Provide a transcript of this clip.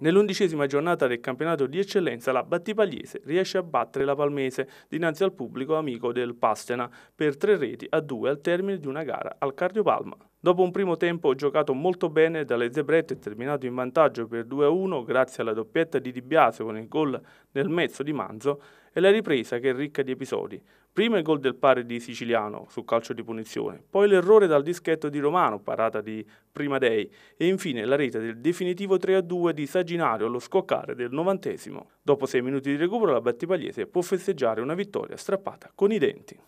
Nell'undicesima giornata del campionato di eccellenza la Battipagliese riesce a battere la Palmese dinanzi al pubblico amico del Pastena per tre reti a due al termine di una gara al Cardiopalma. Dopo un primo tempo giocato molto bene dalle zebrette e terminato in vantaggio per 2-1 grazie alla doppietta di Di Biasio con il gol nel mezzo di Manzo e la ripresa che è ricca di episodi. Prima il gol del pari di Siciliano sul calcio di punizione, poi l'errore dal dischetto di Romano, parata di Primadei e infine la rete del definitivo 3-2 di Saginario allo scoccare del novantesimo. Dopo 6 minuti di recupero la Battipagliese può festeggiare una vittoria strappata con i denti.